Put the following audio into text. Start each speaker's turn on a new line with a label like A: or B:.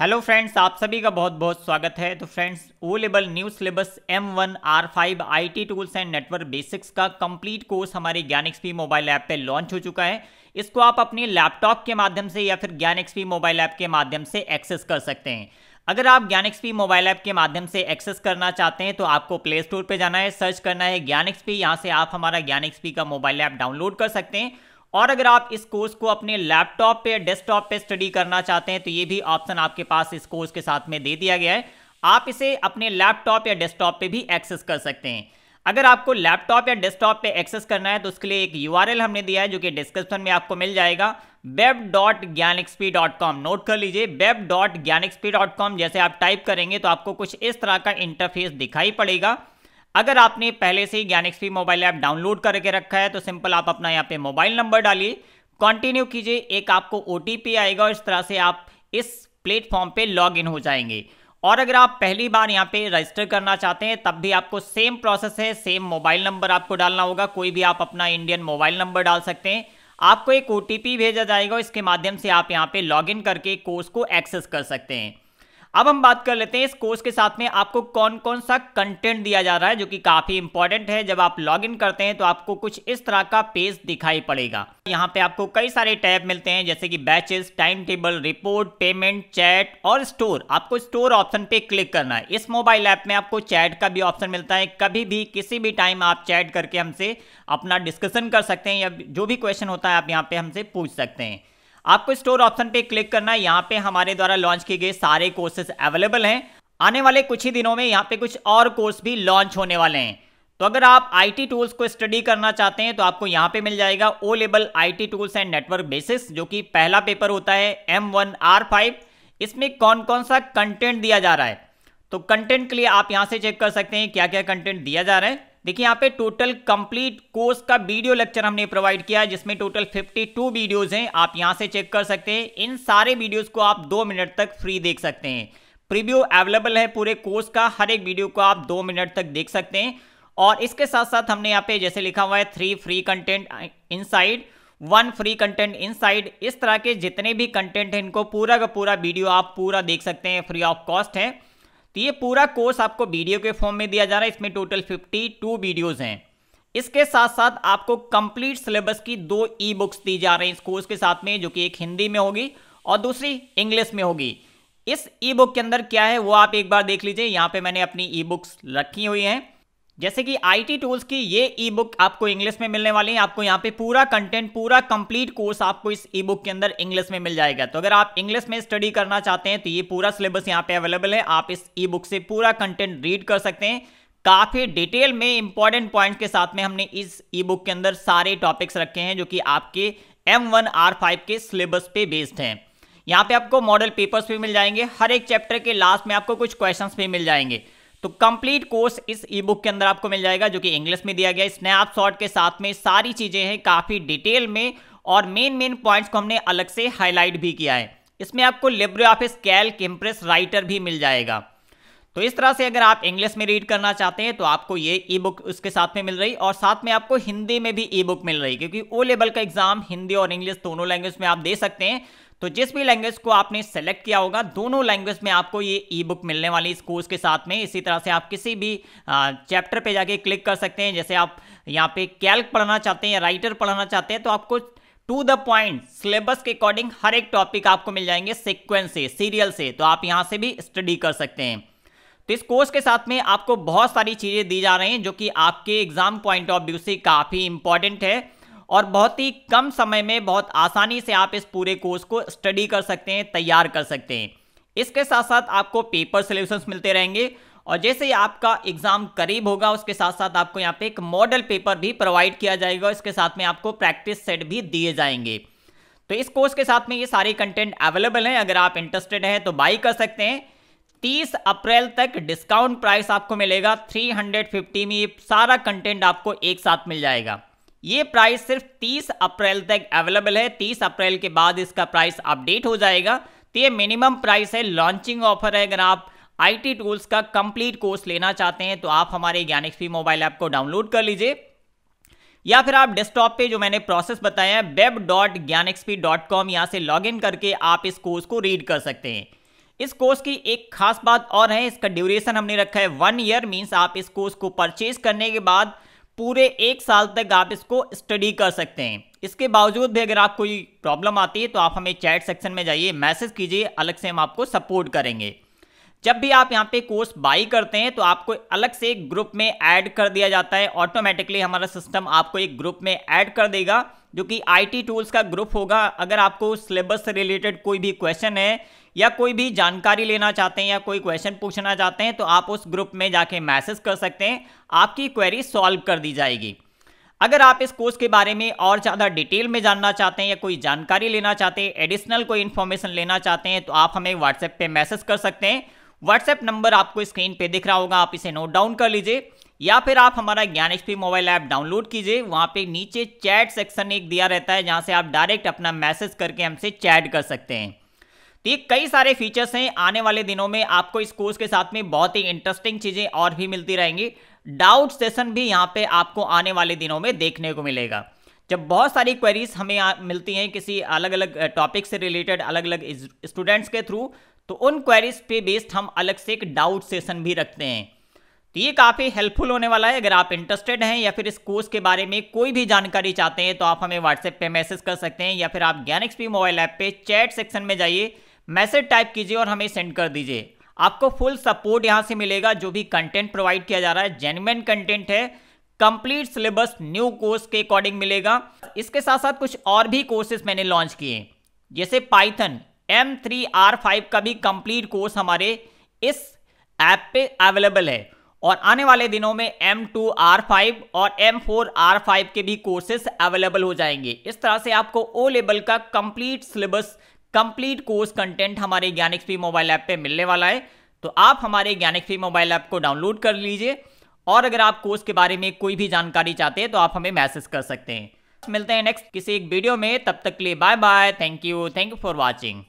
A: hello friends आप सभी का बहुत बहुत स्वागत है तो friends O level new syllabus M one R five I T tools and network basics का कंप्लीट कोर्स हमारे ज्ञान एक्सपी मोबाइल ऐप पे लॉन्च हो चुका है इसको आप अपने लैपटॉप के माध्यम से या फिर ज्ञान एक्सपी मोबाइल ऐप के माध्यम से एक्सेस कर सकते हैं अगर आप ज्ञान एक्सपी मोबाइल ऐप के माध्यम से एक्सेस करना चाहते हैं तो आपको प्ले स्टोर पर जाना है सर्च करना है ज्ञान एक्सपी यहाँ से आप हमारा ज्ञान एक्सपी का मोबाइल ऐप डाउनलोड कर सकते हैं और अगर आप इस कोर्स को अपने लैपटॉप पे डेस्कटॉप पे स्टडी करना चाहते हैं तो ये भी ऑप्शन आपके पास इस कोर्स के साथ में दे दिया गया है आप इसे अपने लैपटॉप या डेस्कटॉप पे भी एक्सेस कर सकते हैं अगर आपको लैपटॉप या डेस्कटॉप पे एक्सेस करना है तो उसके लिए एक यू हमने दिया है जो कि डिस्क्रिप्शन में आपको मिल जाएगा web dot dot com note कर लीजिए वेब डॉट डॉट कॉम जैसे आप टाइप करेंगे तो आपको कुछ इस तरह का इंटरफेस दिखाई पड़ेगा अगर आपने पहले से ही ज्ञान एक्सपी मोबाइल ऐप डाउनलोड करके रखा है तो सिंपल आप अपना यहाँ पे मोबाइल नंबर डालिए कंटिन्यू कीजिए एक आपको ओ आएगा और इस तरह से आप इस प्लेटफॉर्म पे लॉग हो जाएंगे और अगर आप पहली बार यहाँ पे रजिस्टर करना चाहते हैं तब भी आपको सेम प्रोसेस है सेम मोबाइल नंबर आपको डालना होगा कोई भी आप अपना इंडियन मोबाइल नंबर डाल सकते हैं आपको एक ओ भेजा जाएगा इसके माध्यम से आप यहाँ पे लॉगिन करके कोर्स को एक्सेस कर सकते हैं अब हम बात कर लेते हैं इस कोर्स के साथ में आपको कौन कौन सा कंटेंट दिया जा रहा है जो कि काफी इंपॉर्टेंट है जब आप लॉगिन करते हैं तो आपको कुछ इस तरह का पेज दिखाई पड़ेगा यहाँ पे आपको कई सारे टैब मिलते हैं जैसे कि batches time table report payment chat और स्टोर आपको स्टोर ऑप्शन पे क्लिक करना है इस मोबाइल ऐप में आपको चैट का भी ऑप्शन मिलता है कभी भी किसी भी टाइम आप चैट करके हमसे अपना डिस्कशन कर सकते हैं या जो भी क्वेश्चन होता है आप यहाँ पे हमसे पूछ सकते हैं आपको स्टोर ऑप्शन पे क्लिक करना है यहाँ पे हमारे द्वारा लॉन्च किए गए सारे कोर्सेज अवेलेबल हैं आने वाले कुछ ही दिनों में यहाँ पे कुछ और कोर्स भी लॉन्च होने वाले हैं तो अगर आप आईटी टूल्स को स्टडी करना चाहते हैं तो आपको यहाँ पे मिल जाएगा ओ लेबल I tools and network basis जो कि पहला पेपर होता है एम वन आर फाइव इसमें कौन कौन सा कंटेंट दिया जा रहा है तो कंटेंट के लिए आप यहाँ से चेक कर सकते हैं क्या क्या कंटेंट दिया जा रहा है देखिए यहाँ पे टोटल कंप्लीट कोर्स का वीडियो लेक्चर हमने प्रोवाइड किया है जिसमें टोटल 52 वीडियोस हैं आप यहाँ से चेक कर सकते हैं इन सारे वीडियोस को आप दो मिनट तक फ्री देख सकते हैं प्रीव्यू अवेलेबल है पूरे कोर्स का हर एक वीडियो को आप दो मिनट तक देख सकते हैं और इसके साथ साथ हमने यहाँ पे जैसे लिखा हुआ है three free content in one free content in इस तरह के जितने भी कंटेंट हैं इनको पूरा का पूरा वीडियो आप पूरा देख सकते हैं फ्री ऑफ कॉस्ट है तो ये पूरा कोर्स आपको वीडियो के फॉर्म में दिया जा रहा है इसमें टोटल 52 वीडियोस हैं इसके साथ साथ आपको कंप्लीट सिलेबस की दो ई बुक्स दी जा रही हैं इस कोर्स के साथ में जो कि एक हिंदी में होगी और दूसरी इंग्लिश में होगी इस ई बुक के अंदर क्या है वो आप एक बार देख लीजिए यहाँ पे मैंने अपनी ई बुक्स रखी हुई हैं जैसे कि आईटी टूल्स की ये ई बुक आपको इंग्लिश में मिलने वाली है आपको यहाँ पे पूरा कंटेंट पूरा कंप्लीट कोर्स आपको इस ई बुक के अंदर इंग्लिश में मिल जाएगा तो अगर आप इंग्लिश में स्टडी करना चाहते हैं तो ये पूरा सिलेबस यहाँ पे अवेलेबल है आप इस ई बुक से पूरा कंटेंट रीड कर सकते हैं काफ़ी डिटेल में इंपॉर्टेंट पॉइंट के साथ में हमने इस ई बुक के अंदर सारे टॉपिक्स रखे हैं जो कि आपके एम वन आर फाइव के सिलेबस पे बेस्ड हैं यहाँ पे आपको मॉडल पेपर्स भी मिल जाएंगे हर एक चैप्टर के लास्ट में आपको कुछ क्वेश्चंस भी मिल जाएंगे तो कंप्लीट कोर्स इस ई बुक के अंदर आपको मिल जाएगा जो कि इंग्लिश में दिया गया स्नैपशॉट के साथ में सारी चीज़ें हैं काफ़ी डिटेल में और मेन मेन पॉइंट्स को हमने अलग से हाईलाइट भी किया है इसमें आपको Libre Office Calc Impress Writer भी मिल जाएगा तो इस तरह से अगर आप इंग्लिश में रीड करना चाहते हैं तो आपको ये ई बुक उसके साथ में मिल रही और साथ में आपको हिंदी में भी ई बुक मिल रही क्योंकि ओ लेवल का एग्जाम हिंदी और इंग्लिश दोनों लैंग्वेज में आप दे सकते हैं तो जिस भी लैंग्वेज को आपने सेलेक्ट किया होगा दोनों लैंग्वेज में आपको ये ई बुक मिलने वाली इस कोर्स के साथ में इसी तरह से आप किसी भी चैप्टर पे जाके क्लिक कर सकते हैं जैसे आप यहाँ पे कैल्क पढ़ना चाहते हैं या राइटर पढ़ना चाहते हैं तो आपको टू द पॉइंट सिलेबस के अकॉर्डिंग हर एक टॉपिक आपको मिल जाएंगे सिक्वेंस से सीरियल से तो आप यहाँ से भी स्टडी कर सकते हैं तो इस कोर्स के साथ में आपको बहुत सारी चीज़ें दी जा रही हैं जो कि आपके एग्जाम पॉइंट ऑफ व्यू से काफ़ी इंपॉर्टेंट है और बहुत ही कम समय में बहुत आसानी से आप इस पूरे कोर्स को स्टडी कर सकते हैं तैयार कर सकते हैं इसके साथ साथ आपको पेपर सोल्यूशंस मिलते रहेंगे और जैसे ही आपका एग्जाम करीब होगा उसके साथ साथ आपको यहाँ पे एक मॉडल पेपर भी प्रोवाइड किया जाएगा इसके साथ में आपको प्रैक्टिस सेट भी दिए जाएंगे तो इस कोर्स के साथ में ये सारे कंटेंट अवेलेबल हैं अगर आप इंटरेस्टेड हैं तो बाई कर सकते हैं 30 अप्रैल तक डिस्काउंट प्राइस आपको मिलेगा 350 में ये सारा कंटेंट आपको एक साथ मिल जाएगा ये प्राइस सिर्फ 30 अप्रैल तक अवेलेबल है 30 अप्रैल के बाद इसका प्राइस अपडेट हो जाएगा तो ये मिनिमम प्राइस है लॉन्चिंग ऑफर है अगर आप आईटी टूल्स का कंप्लीट कोर्स लेना चाहते हैं तो आप हमारे ज्ञान एक्सपी मोबाइल ऐप को डाउनलोड कर लीजिए या फिर आप डेस्कटॉप पे जो मैंने प्रोसेस बताया web dot Gyan XP dot com यहाँ से लॉग इन करके आप इस कोर्स को रीड कर सकते हैं इस कोर्स की एक खास बात और है इसका ड्यूरेशन हमने रखा है वन ईयर मीन्स आप इस कोर्स को परचेज करने के बाद पूरे एक साल तक आप इसको स्टडी कर सकते हैं इसके बावजूद भी अगर आप कोई प्रॉब्लम आती है तो आप हमें चैट सेक्शन में जाइए मैसेज कीजिए अलग से हम आपको सपोर्ट करेंगे जब भी आप यहाँ पे कोर्स बाई करते हैं तो आपको अलग से एक ग्रुप में ऐड कर दिया जाता है ऑटोमेटिकली हमारा सिस्टम आपको एक ग्रुप में ऐड कर देगा जो कि आईटी टूल्स का ग्रुप होगा अगर आपको सिलेबस से रिलेटेड कोई भी क्वेश्चन है या कोई भी जानकारी लेना चाहते हैं या कोई क्वेश्चन पूछना चाहते हैं तो आप उस ग्रुप में जाके मैसेज कर सकते हैं आपकी क्वेरी सॉल्व कर दी जाएगी अगर आप इस कोर्स के बारे में और ज़्यादा डिटेल में जानना चाहते हैं या कोई जानकारी लेना चाहते हैं एडिशनल कोई इन्फॉर्मेशन लेना चाहते हैं तो आप हमें व्हाट्सएप पर मैसेज कर सकते हैं व्हाट्सएप नंबर आपको स्क्रीन पर दिख रहा होगा आप इसे नोट डाउन कर लीजिए या फिर आप हमारा ज्ञान मोबाइल ऐप डाउनलोड कीजिए वहाँ पे नीचे चैट सेक्शन एक दिया रहता है जहाँ से आप डायरेक्ट अपना मैसेज करके हमसे चैट कर सकते हैं तो ये कई सारे फीचर्स हैं आने वाले दिनों में आपको इस कोर्स के साथ में बहुत ही इंटरेस्टिंग चीज़ें और भी मिलती रहेंगी डाउट सेशन भी यहाँ पर आपको आने वाले दिनों में देखने को मिलेगा जब बहुत सारी क्वेरीज हमें आ, मिलती हैं किसी अलग अलग टॉपिक से रिलेटेड अलग अलग स्टूडेंट्स के थ्रू तो उन क्वेरीज पे बेस्ड हम अलग से एक डाउट सेशन भी रखते हैं तो ये काफ़ी हेल्पफुल होने वाला है अगर आप इंटरेस्टेड हैं या फिर इस कोर्स के बारे में कोई भी जानकारी चाहते हैं तो आप हमें व्हाट्सएप पे मैसेज कर सकते हैं या फिर आप ज्ञान एक्सपी मोबाइल ऐप पे चैट सेक्शन में जाइए मैसेज टाइप कीजिए और हमें सेंड कर दीजिए आपको फुल सपोर्ट यहाँ से मिलेगा जो भी कंटेंट प्रोवाइड किया जा रहा है जेन्युन कंटेंट है कंप्लीट सिलेबस न्यू कोर्स के अकॉर्डिंग मिलेगा इसके साथ साथ कुछ और भी कोर्सेज मैंने लॉन्च किए जैसे Python M three R five का भी कंप्लीट कोर्स हमारे इस ऐप पे अवेलेबल है और आने वाले दिनों में एम टू आर फाइव और एम फोर आर फाइव के भी कोर्सेज अवेलेबल हो जाएंगे इस तरह से आपको ओ लेवल का complete syllabus complete course content हमारे ज्ञानिक फी मोबाइल ऐप पे मिलने वाला है तो आप हमारे ज्ञानिक फी मोबाइल ऐप को डाउनलोड कर लीजिए और अगर आप कोर्स के बारे में कोई भी जानकारी चाहते हैं तो आप हमें मैसेज कर सकते हैं मिलते हैं नेक्स्ट किसी एक वीडियो में तब तक के लिए bye bye thank you thank you for watching